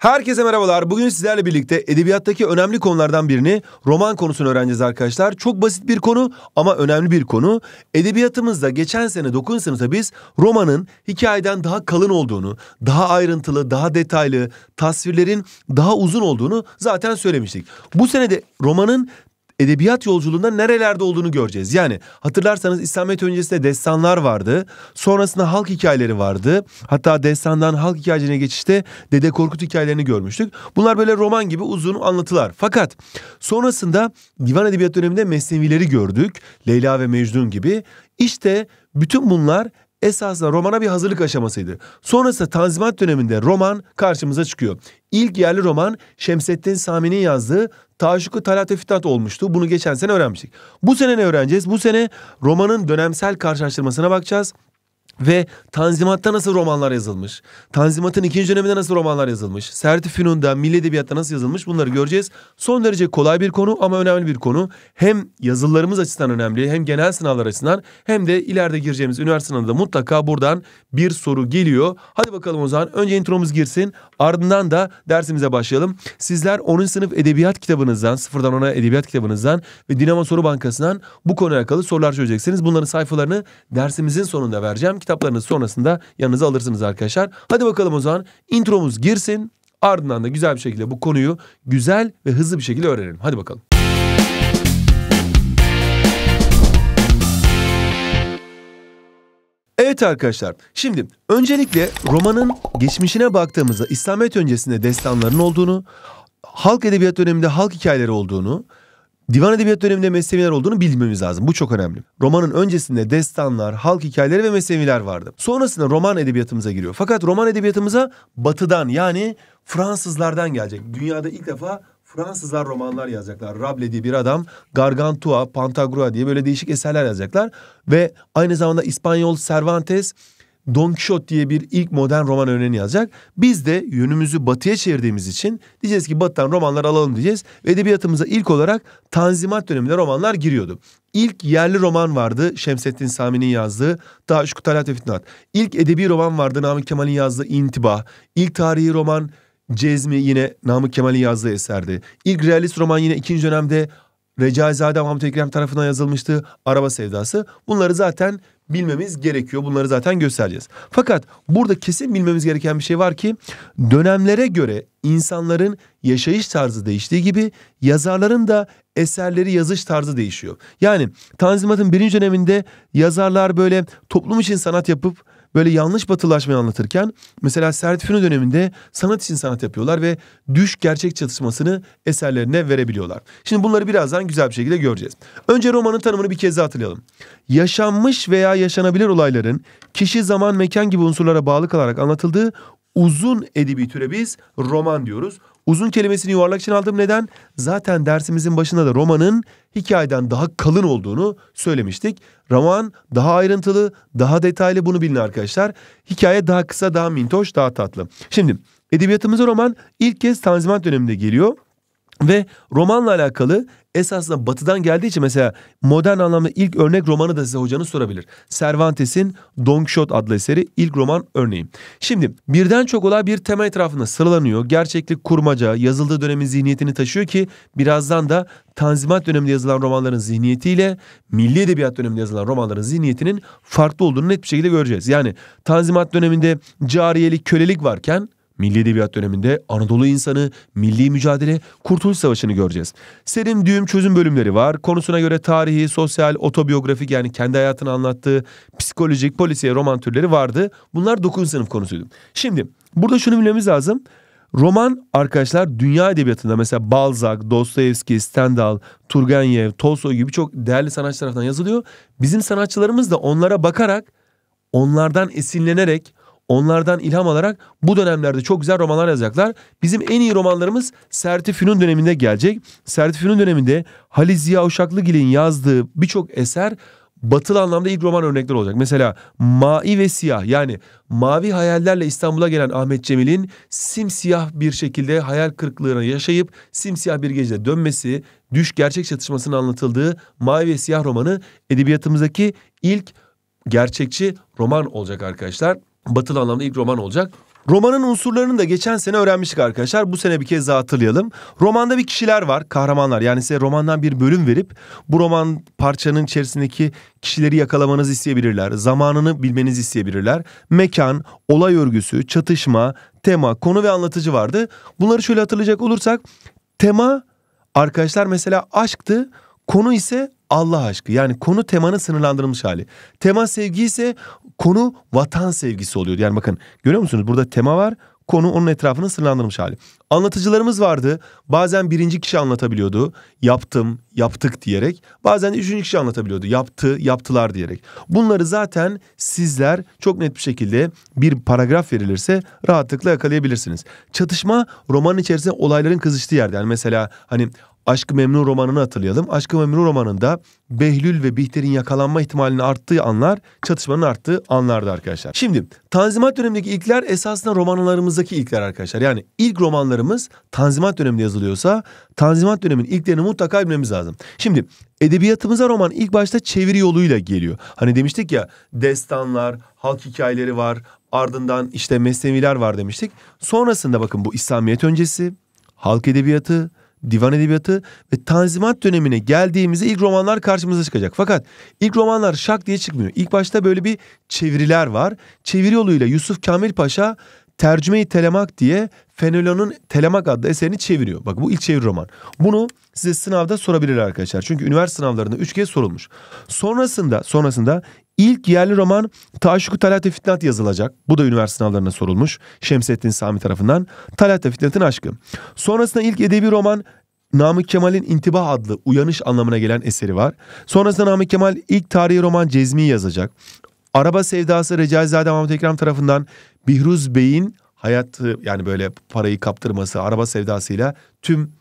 Herkese merhabalar. Bugün sizlerle birlikte edebiyattaki önemli konulardan birini roman konusunu öğreneceğiz arkadaşlar. Çok basit bir konu ama önemli bir konu. Edebiyatımızda geçen sene 9. sınıfta biz romanın hikayeden daha kalın olduğunu, daha ayrıntılı, daha detaylı, tasvirlerin daha uzun olduğunu zaten söylemiştik. Bu sene de romanın edebiyat yolculuğunda nerelerde olduğunu göreceğiz. Yani hatırlarsanız İslamiyet öncesinde destanlar vardı. Sonrasında halk hikayeleri vardı. Hatta destandan halk hikayecine geçişte Dede Korkut hikayelerini görmüştük. Bunlar böyle roman gibi uzun anlatılar. Fakat sonrasında divan edebiyat döneminde Mesnevileri gördük. Leyla ve Mecnun gibi. İşte bütün bunlar esasında romana bir hazırlık aşamasıydı. Sonrasında Tanzimat döneminde roman karşımıza çıkıyor. İlk yerli roman Şemsettin Sami'nin yazdığı Taşuku Talat ve Fitat olmuştu. Bunu geçen sene öğrenmiştik. Bu sene ne öğreneceğiz? Bu sene romanın dönemsel karşılaştırmasına bakacağız. Ve Tanzimat'ta nasıl romanlar yazılmış? Tanzimat'ın ikinci döneminde nasıl romanlar yazılmış? Serti Fünun'da, Milli Edebiyat'ta nasıl yazılmış? Bunları göreceğiz. Son derece kolay bir konu ama önemli bir konu. Hem yazılarımız açısından önemli, hem genel sınavlar açısından hem de ileride gireceğimiz üniversite sınavında mutlaka buradan bir soru geliyor. Hadi bakalım o zaman önce intromuz girsin. Ardından da dersimize başlayalım. Sizler 10. sınıf edebiyat kitabınızdan, sıfırdan 10'a edebiyat kitabınızdan ve Dinamo Soru Bankası'ndan bu konuya alakalı sorular çözeceksiniz. Bunların sayfalarını dersimizin sonunda vereceğim. Kitap kitaplarınız sonrasında yanınıza alırsınız arkadaşlar. Hadi bakalım o zaman intromuz girsin. Ardından da güzel bir şekilde bu konuyu güzel ve hızlı bir şekilde öğrenelim. Hadi bakalım. Evet arkadaşlar, şimdi öncelikle romanın geçmişine baktığımızda İslamiyet öncesinde destanların olduğunu, halk edebiyat döneminde halk hikayeleri olduğunu, divan edebiyat döneminde Mesneviler olduğunu bilmemiz lazım. Bu çok önemli. Romanın öncesinde destanlar, halk hikayeleri ve Mesneviler vardı. Sonrasında roman edebiyatımıza giriyor. Fakat roman edebiyatımıza batıdan yani Fransızlardan gelecek. Dünyada ilk defa Fransızlar romanlar yazacaklar. Rable diye bir adam Gargantua, Pantagruel diye böyle değişik eserler yazacaklar. Ve aynı zamanda İspanyol Cervantes Don Quixote diye bir ilk modern roman örneğini yazacak. Biz de yönümüzü batıya çevirdiğimiz için diyeceğiz ki batıdan romanlar alalım diyeceğiz. Ve edebiyatımıza ilk olarak Tanzimat döneminde romanlar giriyordu. İlk yerli roman vardı Şemsettin Sami'nin yazdığı Daha Üç ve Fitnat. İlk edebi roman vardı Namık Kemal'in yazdığı İntiba. İlk tarihi roman Cezmi yine Namık Kemal'in yazdığı eserdi. İlk realist roman yine ikinci dönemde Recaizade Mahmut Ekrem tarafından yazılmıştı. Araba sevdası. Bunları zaten bilmemiz gerekiyor. Bunları zaten göstereceğiz. Fakat burada kesin bilmemiz gereken bir şey var ki dönemlere göre insanların yaşayış tarzı değiştiği gibi yazarların da eserleri yazış tarzı değişiyor. Yani Tanzimat'ın birinci döneminde yazarlar böyle toplum için sanat yapıp böyle yanlış batılaşmayı anlatırken mesela Servet Fünun döneminde sanat için sanat yapıyorlar ve düş gerçek çatışmasını eserlerine verebiliyorlar. Şimdi bunları birazdan güzel bir şekilde göreceğiz. Önce romanın tanımını bir kez daha hatırlayalım. Yaşanmış veya yaşanabilir olayların kişi, zaman, mekan gibi unsurlara bağlı kalarak anlatıldığı uzun edebi türe biz roman diyoruz. Uzun kelimesini yuvarlak için aldım neden? Zaten dersimizin başında da romanın hikayeden daha kalın olduğunu söylemiştik. Roman daha ayrıntılı, daha detaylı bunu bilin arkadaşlar. Hikaye daha kısa, daha mintoş, daha tatlı. Şimdi edebiyatımıza roman ilk kez Tanzimat döneminde geliyor. Ve romanla alakalı esasında batıdan geldiği için mesela modern anlamda ilk örnek romanı da size hocanız sorabilir. Cervantes'in Don Quixote adlı eseri ilk roman örneği. Şimdi birden çok olay bir tema etrafında sıralanıyor. Gerçeklik kurmaca, yazıldığı dönemin zihniyetini taşıyor ki birazdan da Tanzimat döneminde yazılan romanların zihniyetiyle Milli Edebiyat döneminde yazılan romanların zihniyetinin farklı olduğunu net bir şekilde göreceğiz. Yani Tanzimat döneminde cariyelik, kölelik varken Milli Edebiyat döneminde Anadolu insanı, milli mücadele, kurtuluş savaşını göreceğiz. Serim düğüm çözüm bölümleri var. Konusuna göre tarihi, sosyal, otobiyografik yani kendi hayatını anlattığı psikolojik, polisiye roman türleri vardı. Bunlar 9. sınıf konusuydu. Şimdi burada şunu bilmemiz lazım. Roman arkadaşlar dünya edebiyatında mesela Balzac, Dostoyevski, Stendhal, Turgenev, Tolstoy gibi çok değerli sanatçı tarafından yazılıyor. Bizim sanatçılarımız da onlara bakarak, onlardan esinlenerek Onlardan ilham alarak bu dönemlerde çok güzel romanlar yazacaklar. Bizim en iyi romanlarımız Serti Fünun döneminde gelecek. Serti Fünun döneminde Halil Ziya Uşaklıgil'in yazdığı birçok eser batılı anlamda ilk roman örnekler olacak. Mesela Mavi ve Siyah yani mavi hayallerle İstanbul'a gelen Ahmet Cemil'in simsiyah bir şekilde hayal kırıklığına yaşayıp simsiyah bir gecede dönmesi, düş gerçek çatışmasının anlatıldığı Mavi ve Siyah romanı edebiyatımızdaki ilk gerçekçi roman olacak arkadaşlar batılı anlamda ilk roman olacak. Romanın unsurlarını da geçen sene öğrenmiştik arkadaşlar. Bu sene bir kez daha hatırlayalım. Romanda bir kişiler var, kahramanlar. Yani size romandan bir bölüm verip bu roman parçanın içerisindeki kişileri yakalamanızı isteyebilirler. Zamanını bilmenizi isteyebilirler. Mekan, olay örgüsü, çatışma, tema, konu ve anlatıcı vardı. Bunları şöyle hatırlayacak olursak tema arkadaşlar mesela aşktı. Konu ise Allah aşkı yani konu temanın sınırlandırılmış hali. Tema sevgi ise konu vatan sevgisi oluyor. Yani bakın görüyor musunuz burada tema var konu onun etrafını sınırlandırılmış hali. Anlatıcılarımız vardı bazen birinci kişi anlatabiliyordu yaptım yaptık diyerek bazen de üçüncü kişi anlatabiliyordu yaptı yaptılar diyerek. Bunları zaten sizler çok net bir şekilde bir paragraf verilirse rahatlıkla yakalayabilirsiniz. Çatışma romanın içerisinde olayların kızıştığı yerde yani mesela hani Aşkı Memnu romanını hatırlayalım. Aşkı Memnu romanında Behlül ve Bihter'in yakalanma ihtimalinin arttığı anlar çatışmanın arttığı anlardı arkadaşlar. Şimdi Tanzimat dönemindeki ilkler esasında romanlarımızdaki ilkler arkadaşlar. Yani ilk romanlarımız Tanzimat döneminde yazılıyorsa Tanzimat dönemin ilklerini mutlaka bilmemiz lazım. Şimdi edebiyatımıza roman ilk başta çeviri yoluyla geliyor. Hani demiştik ya destanlar, halk hikayeleri var, ardından işte mesneviler var demiştik. Sonrasında bakın bu İslamiyet öncesi, halk edebiyatı, divan edebiyatı ve Tanzimat dönemine geldiğimizde ilk romanlar karşımıza çıkacak. Fakat ilk romanlar şak diye çıkmıyor. İlk başta böyle bir çeviriler var. Çeviri yoluyla Yusuf Kamil Paşa Tercüme-i Telemak diye Fenelon'un Telemak adlı eserini çeviriyor. Bak bu ilk çeviri roman. Bunu size sınavda sorabilir arkadaşlar. Çünkü üniversite sınavlarında üç kez sorulmuş. Sonrasında sonrasında İlk yerli roman Taşuku Talat ve Fitnat yazılacak. Bu da üniversite sınavlarına sorulmuş. Şemsettin Sami tarafından. Talat ve Fitnat'ın aşkı. Sonrasında ilk edebi roman Namık Kemal'in İntibah adlı uyanış anlamına gelen eseri var. Sonrasında Namık Kemal ilk tarihi roman Cezmi'yi yazacak. Araba Sevdası Recaizade Mahmut Ekrem tarafından Bihruz Bey'in hayatı yani böyle parayı kaptırması, araba sevdasıyla tüm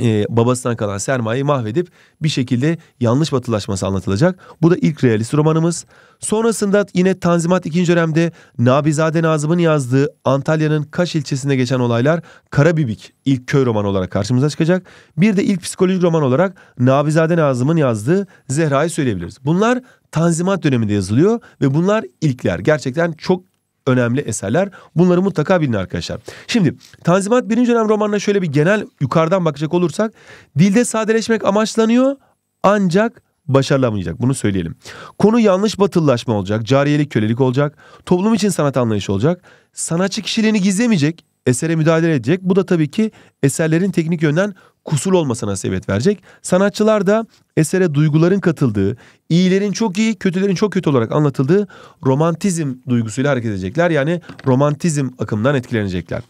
e, babasından kalan sermayeyi mahvedip bir şekilde yanlış batılaşması anlatılacak. Bu da ilk realist romanımız. Sonrasında yine Tanzimat ikinci dönemde Nabizade Nazım'ın yazdığı Antalya'nın Kaş ilçesinde geçen olaylar Karabibik ilk köy romanı olarak karşımıza çıkacak. Bir de ilk psikolojik roman olarak Nabizade Nazım'ın yazdığı Zehra'yı söyleyebiliriz. Bunlar Tanzimat döneminde yazılıyor ve bunlar ilkler. Gerçekten çok önemli eserler. Bunları mutlaka bilin arkadaşlar. Şimdi Tanzimat birinci dönem romanına şöyle bir genel yukarıdan bakacak olursak dilde sadeleşmek amaçlanıyor ancak başarılamayacak. Bunu söyleyelim. Konu yanlış batılılaşma olacak, cariyelik, kölelik olacak, toplum için sanat anlayışı olacak. Sanatçı kişiliğini gizlemeyecek, esere müdahale edecek. Bu da tabii ki eserlerin teknik yönden kusur olmasına sebep verecek. Sanatçılar da esere duyguların katıldığı, iyilerin çok iyi, kötülerin çok kötü olarak anlatıldığı romantizm duygusuyla hareket edecekler. Yani romantizm akımından etkilenecekler.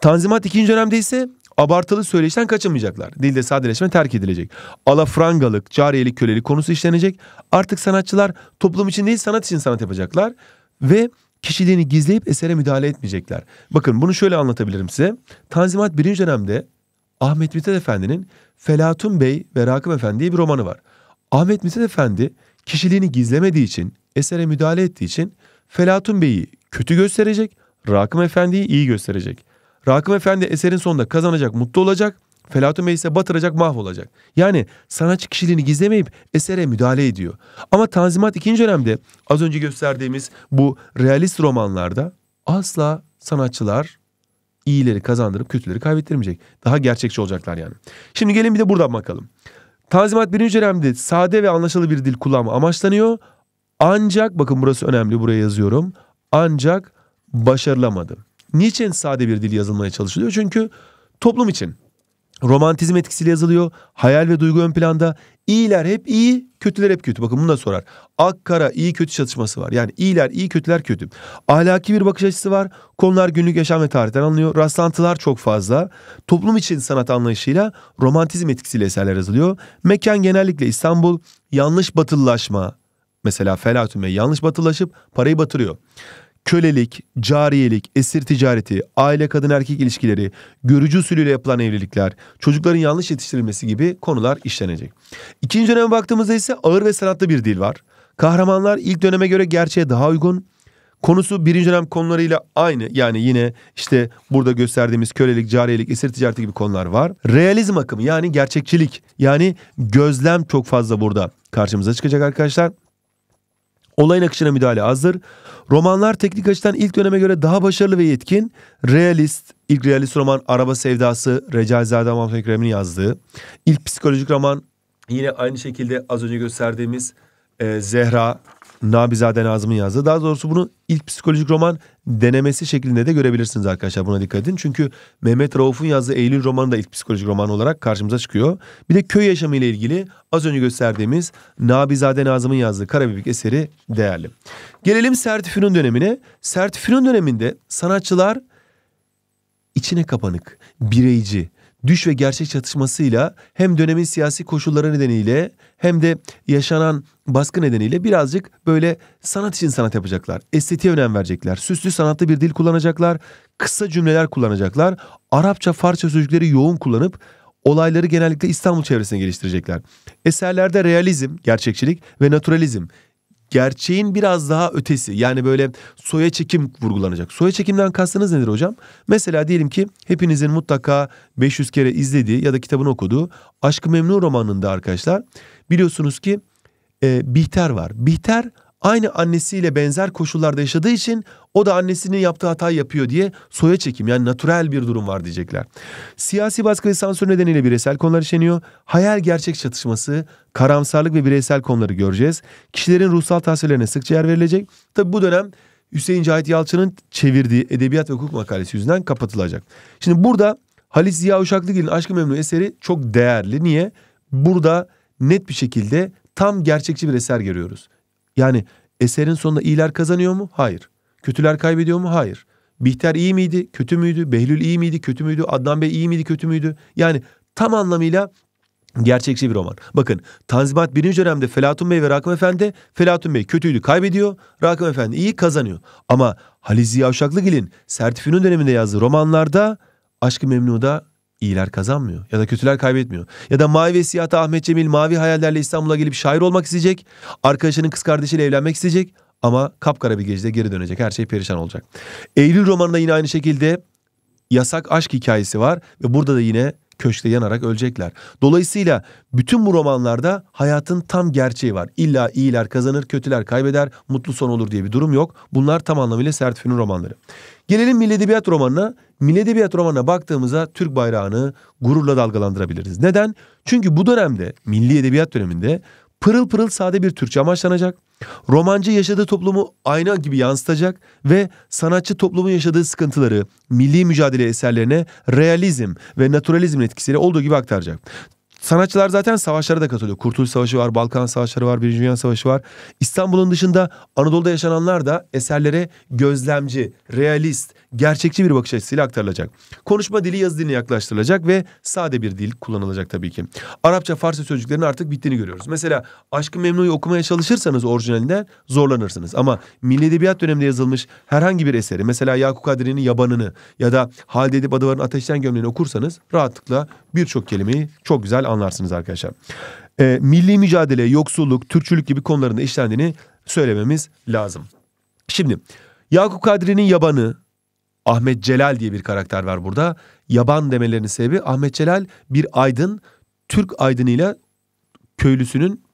Tanzimat ikinci dönemde ise abartılı söyleşten kaçınmayacaklar. Dilde sadeleşme terk edilecek. Alafrangalık, cariyelik, kölelik konusu işlenecek. Artık sanatçılar toplum için değil sanat için sanat yapacaklar. Ve kişiliğini gizleyip esere müdahale etmeyecekler. Bakın bunu şöyle anlatabilirim size. Tanzimat birinci dönemde Ahmet Mithat Efendi'nin Felatun Bey ve Rakım Efendi diye bir romanı var. Ahmet Mithat Efendi kişiliğini gizlemediği için, esere müdahale ettiği için Felatun Bey'i kötü gösterecek, Rakım Efendi'yi iyi gösterecek. Rakım Efendi eserin sonunda kazanacak, mutlu olacak. Felatun Bey ise batıracak, mahvolacak. Yani sanatçı kişiliğini gizlemeyip esere müdahale ediyor. Ama Tanzimat ikinci dönemde az önce gösterdiğimiz bu realist romanlarda asla sanatçılar iyileri kazandırıp kötüleri kaybettirmeyecek. Daha gerçekçi olacaklar yani. Şimdi gelin bir de buradan bakalım. Tanzimat birinci dönemde sade ve anlaşılı bir dil kullanma amaçlanıyor. Ancak bakın burası önemli buraya yazıyorum. Ancak başarılamadı. Niçin sade bir dil yazılmaya çalışılıyor? Çünkü toplum için romantizm etkisiyle yazılıyor. Hayal ve duygu ön planda. İyiler hep iyi, kötüler hep kötü. Bakın bunu da sorar. Ak kara iyi kötü çatışması var. Yani iyiler iyi, kötüler kötü. Ahlaki bir bakış açısı var. Konular günlük yaşam ve tarihten alınıyor. Rastlantılar çok fazla. Toplum için sanat anlayışıyla romantizm etkisiyle eserler yazılıyor. Mekan genellikle İstanbul. Yanlış batılılaşma. Mesela Felatüme yanlış batılaşıp parayı batırıyor kölelik, cariyelik, esir ticareti, aile kadın erkek ilişkileri, görücü usulüyle yapılan evlilikler, çocukların yanlış yetiştirilmesi gibi konular işlenecek. İkinci döneme baktığımızda ise ağır ve sanatlı bir dil var. Kahramanlar ilk döneme göre gerçeğe daha uygun. Konusu birinci dönem konularıyla aynı. Yani yine işte burada gösterdiğimiz kölelik, cariyelik, esir ticareti gibi konular var. Realizm akımı yani gerçekçilik yani gözlem çok fazla burada karşımıza çıkacak arkadaşlar. Olayın akışına müdahale azdır. Romanlar teknik açıdan ilk döneme göre daha başarılı ve yetkin. Realist, ilk realist roman Araba Sevdası, Recaizade Mahmut Ekrem'in yazdığı. İlk psikolojik roman yine aynı şekilde az önce gösterdiğimiz e, Zehra, Nabizade Nazım'ın yazdığı. Daha doğrusu bunu ilk psikolojik roman denemesi şeklinde de görebilirsiniz arkadaşlar. Buna dikkat edin. Çünkü Mehmet Rauf'un yazdığı Eylül romanı da ilk psikolojik roman olarak karşımıza çıkıyor. Bir de köy yaşamı ile ilgili az önce gösterdiğimiz Nabizade Nazım'ın yazdığı Karabibik eseri değerli. Gelelim Sertifünün dönemine. Sertifünün döneminde sanatçılar içine kapanık, bireyci, düş ve gerçek çatışmasıyla hem dönemin siyasi koşulları nedeniyle hem de yaşanan baskı nedeniyle birazcık böyle sanat için sanat yapacaklar. Estetiğe önem verecekler. Süslü sanatlı bir dil kullanacaklar. Kısa cümleler kullanacaklar. Arapça, Farsça sözcükleri yoğun kullanıp olayları genellikle İstanbul çevresine geliştirecekler. Eserlerde realizm, gerçekçilik ve naturalizm gerçeğin biraz daha ötesi yani böyle soya çekim vurgulanacak. Soya çekimden kastınız nedir hocam? Mesela diyelim ki hepinizin mutlaka 500 kere izlediği ya da kitabını okuduğu Aşk-ı romanında arkadaşlar biliyorsunuz ki e, Bihter var. Bihter aynı annesiyle benzer koşullarda yaşadığı için o da annesinin yaptığı hatayı yapıyor diye soya çekim yani natürel bir durum var diyecekler. Siyasi baskı ve sansür nedeniyle bireysel konular işleniyor. Hayal gerçek çatışması, karamsarlık ve bireysel konuları göreceğiz. Kişilerin ruhsal tasvirlerine sıkça yer verilecek. Tabi bu dönem Hüseyin Cahit Yalçın'ın çevirdiği edebiyat ve hukuk makalesi yüzünden kapatılacak. Şimdi burada Halis Ziya Uşaklıgil'in Aşkı Memnu eseri çok değerli. Niye? Burada net bir şekilde tam gerçekçi bir eser görüyoruz. Yani eserin sonunda iyiler kazanıyor mu? Hayır. Kötüler kaybediyor mu? Hayır. Bihter iyi miydi? Kötü müydü? Behlül iyi miydi? Kötü müydü? Adnan Bey iyi miydi? Kötü müydü? Yani tam anlamıyla gerçekçi bir roman. Bakın Tanzimat birinci dönemde Felatun Bey ve Rakım Efendi, Felatun Bey kötüydü kaybediyor, Rakım Efendi iyi kazanıyor. Ama Halil Ziya Uşaklıgil'in Sertifinun döneminde yazdığı romanlarda Aşkı Memnu'da iyiler kazanmıyor ya da kötüler kaybetmiyor. Ya da Mavi ve Siyah'ta Ahmet Cemil mavi hayallerle İstanbul'a gelip şair olmak isteyecek, arkadaşının kız kardeşiyle evlenmek isteyecek ama kapkara bir gecede geri dönecek. Her şey perişan olacak. Eylül romanında yine aynı şekilde yasak aşk hikayesi var. Ve burada da yine köşkte yanarak ölecekler. Dolayısıyla bütün bu romanlarda hayatın tam gerçeği var. İlla iyiler kazanır, kötüler kaybeder, mutlu son olur diye bir durum yok. Bunlar tam anlamıyla Sertfü'nün romanları. Gelelim Milli Edebiyat romanına. Milli Edebiyat romanına baktığımızda Türk bayrağını gururla dalgalandırabiliriz. Neden? Çünkü bu dönemde, Milli Edebiyat döneminde pırıl pırıl sade bir Türkçe amaçlanacak. Romancı yaşadığı toplumu ayna gibi yansıtacak ve sanatçı toplumun yaşadığı sıkıntıları milli mücadele eserlerine realizm ve naturalizm etkisiyle olduğu gibi aktaracak. Sanatçılar zaten savaşlara da katılıyor. Kurtuluş Savaşı var, Balkan Savaşları var, Birinci Dünya Savaşı var. İstanbul'un dışında Anadolu'da yaşananlar da eserlere gözlemci, realist, gerçekçi bir bakış açısıyla aktarılacak. Konuşma dili yazı diline yaklaştırılacak ve sade bir dil kullanılacak tabii ki. Arapça, Farsça sözcüklerin artık bittiğini görüyoruz. Mesela Aşkı Memnu'yu okumaya çalışırsanız orijinalinden zorlanırsınız. Ama Milli Edebiyat döneminde yazılmış herhangi bir eseri mesela Yakup Kadri'nin Yabanını ya da Halide Edip Adıvar'ın Ateşten Gömleğini okursanız rahatlıkla birçok kelimeyi çok güzel anlarsınız anlarsınız arkadaşlar. E, milli mücadele, yoksulluk, Türkçülük gibi konularında işlendiğini söylememiz lazım. Şimdi Yakup Kadri'nin yabanı Ahmet Celal diye bir karakter var burada. Yaban demelerinin sebebi Ahmet Celal bir aydın, Türk aydınıyla köylüsünün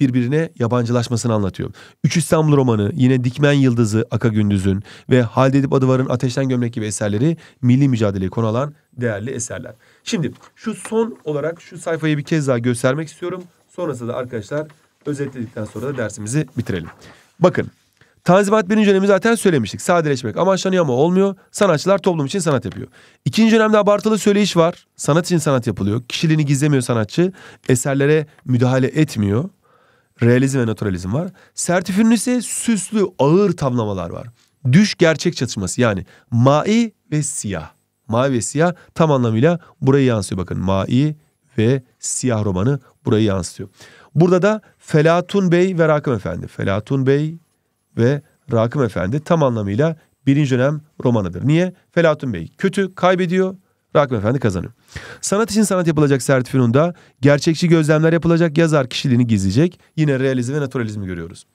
birbirine yabancılaşmasını anlatıyor. Üç İstanbul romanı, yine Dikmen Yıldızı Aka Gündüz'ün ve Halde Edip Adıvar'ın Ateşten Gömlek gibi eserleri milli mücadeleyi konu alan değerli eserler. Şimdi şu son olarak şu sayfayı bir kez daha göstermek istiyorum. Sonrasında da arkadaşlar özetledikten sonra da dersimizi bitirelim. Bakın Tanzimat birinci dönemi zaten söylemiştik. Sadeleşmek amaçlanıyor ama olmuyor. Sanatçılar toplum için sanat yapıyor. İkinci dönemde abartılı söyleyiş var. Sanat için sanat yapılıyor. Kişiliğini gizlemiyor sanatçı. Eserlere müdahale etmiyor. Realizm ve naturalizm var. Sertifinin ise süslü ağır tamlamalar var. Düş gerçek çatışması yani mai ve siyah. Mavi ve siyah tam anlamıyla burayı yansıyor. Bakın mavi ve siyah romanı burayı yansıtıyor. Burada da Felatun Bey ve Rakım Efendi. Felatun Bey ve Rakım Efendi tam anlamıyla birinci dönem romanıdır. Niye? Felatun Bey kötü, kaybediyor. Rakım Efendi kazanıyor. Sanat için sanat yapılacak sertifikunda gerçekçi gözlemler yapılacak, yazar kişiliğini gizleyecek. Yine realizm ve naturalizmi görüyoruz.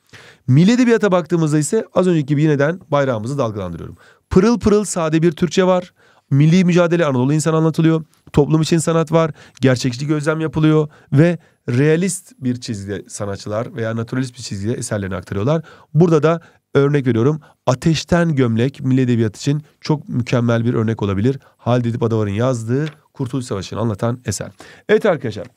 Milli edebiyata baktığımızda ise az önceki gibi yeniden bayrağımızı dalgalandırıyorum. Pırıl pırıl sade bir Türkçe var milli mücadele Anadolu insan anlatılıyor. Toplum için sanat var. Gerçekçi gözlem yapılıyor ve realist bir çizgide sanatçılar veya naturalist bir çizgide eserlerini aktarıyorlar. Burada da örnek veriyorum Ateşten Gömlek milli edebiyat için çok mükemmel bir örnek olabilir. Halid Edip Adavar'ın yazdığı Kurtuluş Savaşı'nı anlatan eser. Evet arkadaşlar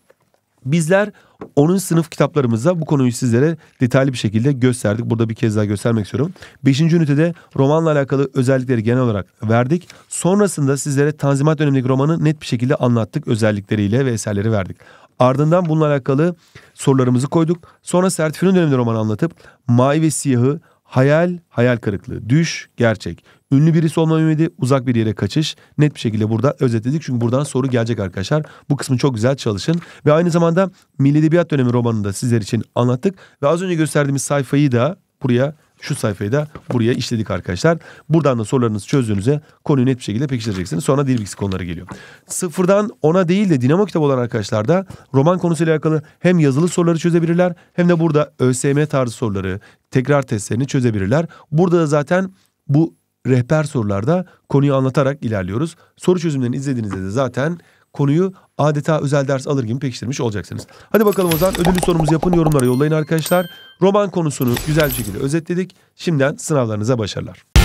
Bizler onun sınıf kitaplarımızda bu konuyu sizlere detaylı bir şekilde gösterdik. Burada bir kez daha göstermek istiyorum. Beşinci ünitede romanla alakalı özellikleri genel olarak verdik. Sonrasında sizlere Tanzimat dönemindeki romanı net bir şekilde anlattık. Özellikleriyle ve eserleri verdik. Ardından bununla alakalı sorularımızı koyduk. Sonra Sertifiyon döneminde romanı anlatıp Mavi ve Siyah'ı hayal, hayal kırıklığı, düş, gerçek, Ünlü birisi olma ümidi, uzak bir yere kaçış. Net bir şekilde burada özetledik. Çünkü buradan soru gelecek arkadaşlar. Bu kısmı çok güzel çalışın. Ve aynı zamanda Milli Edebiyat Dönemi romanını da sizler için anlattık. Ve az önce gösterdiğimiz sayfayı da buraya şu sayfayı da buraya işledik arkadaşlar. Buradan da sorularınızı çözdüğünüzde konuyu net bir şekilde pekiştireceksiniz. Sonra dil bilgisi konuları geliyor. Sıfırdan ona değil de dinamo kitabı olan arkadaşlar da roman konusuyla alakalı hem yazılı soruları çözebilirler hem de burada ÖSM tarzı soruları, tekrar testlerini çözebilirler. Burada da zaten bu rehber sorularda konuyu anlatarak ilerliyoruz. Soru çözümlerini izlediğinizde de zaten konuyu adeta özel ders alır gibi pekiştirmiş olacaksınız. Hadi bakalım o zaman ödüllü sorumuzu yapın yorumlara yollayın arkadaşlar. Roman konusunu güzel bir şekilde özetledik. Şimdiden sınavlarınıza başarılar.